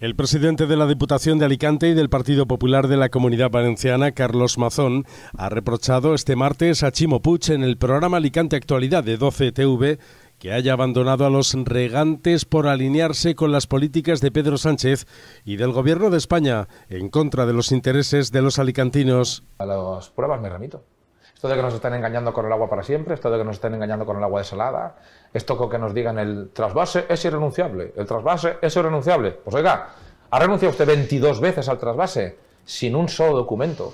El presidente de la Diputación de Alicante y del Partido Popular de la Comunidad Valenciana, Carlos Mazón, ha reprochado este martes a Chimo Puig en el programa Alicante Actualidad de 12 TV que haya abandonado a los regantes por alinearse con las políticas de Pedro Sánchez y del Gobierno de España en contra de los intereses de los alicantinos. A las pruebas me esto de que nos están engañando con el agua para siempre, esto de que nos están engañando con el agua desalada, esto que nos digan el trasvase es irrenunciable, el trasvase es irrenunciable. Pues oiga, ha renunciado usted 22 veces al trasvase sin un solo documento.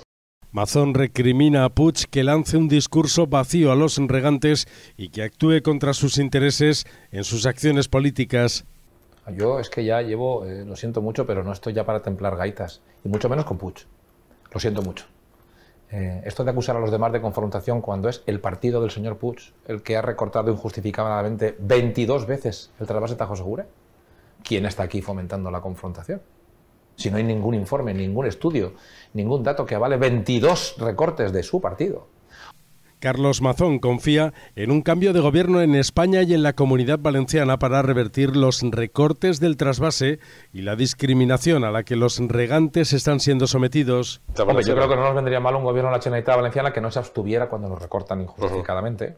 Mazón recrimina a Puig que lance un discurso vacío a los regantes y que actúe contra sus intereses en sus acciones políticas. Yo es que ya llevo, eh, lo siento mucho, pero no estoy ya para templar gaitas, y mucho menos con Puig. Lo siento mucho. Eh, esto de acusar a los demás de confrontación cuando es el partido del señor putsch el que ha recortado injustificadamente 22 veces el trasvase Tajo Segura, ¿quién está aquí fomentando la confrontación? Si no hay ningún informe, ningún estudio, ningún dato que avale 22 recortes de su partido. Carlos Mazón confía en un cambio de gobierno en España y en la comunidad valenciana para revertir los recortes del trasvase y la discriminación a la que los regantes están siendo sometidos. yo creo que no nos vendría mal un gobierno de la Generalitat Valenciana que no se abstuviera cuando nos recortan injustificadamente.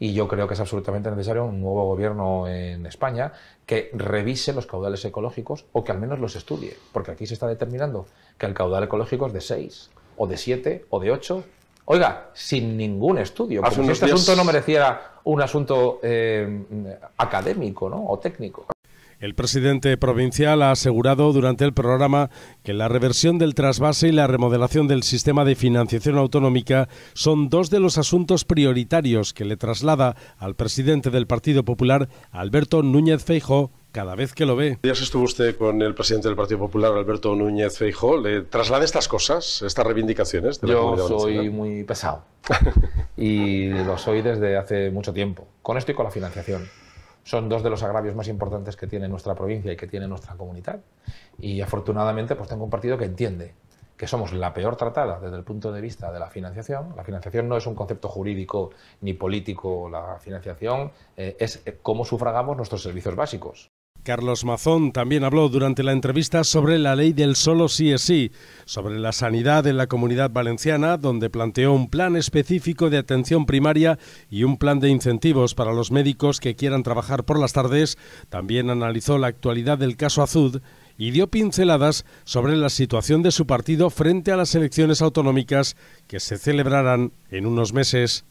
Y yo creo que es absolutamente necesario un nuevo gobierno en España que revise los caudales ecológicos o que al menos los estudie, porque aquí se está determinando que el caudal ecológico es de 6 o de 7 o de 8 Oiga, sin ningún estudio. este asunto no mereciera un asunto eh, académico ¿no? o técnico. El presidente provincial ha asegurado durante el programa que la reversión del trasvase y la remodelación del sistema de financiación autonómica son dos de los asuntos prioritarios que le traslada al presidente del Partido Popular, Alberto Núñez Feijóo, cada vez que lo ve. Ya estuvo usted con el presidente del Partido Popular, Alberto Núñez Feijóo. ¿Le traslada estas cosas, estas reivindicaciones? Yo soy muy pesado y lo soy desde hace mucho tiempo. Con esto y con la financiación. Son dos de los agravios más importantes que tiene nuestra provincia y que tiene nuestra comunidad. Y afortunadamente pues tengo un partido que entiende que somos la peor tratada desde el punto de vista de la financiación. La financiación no es un concepto jurídico ni político, la financiación eh, es cómo sufragamos nuestros servicios básicos. Carlos Mazón también habló durante la entrevista sobre la ley del solo sí es sí, sobre la sanidad en la comunidad valenciana, donde planteó un plan específico de atención primaria y un plan de incentivos para los médicos que quieran trabajar por las tardes. También analizó la actualidad del caso Azud y dio pinceladas sobre la situación de su partido frente a las elecciones autonómicas que se celebrarán en unos meses.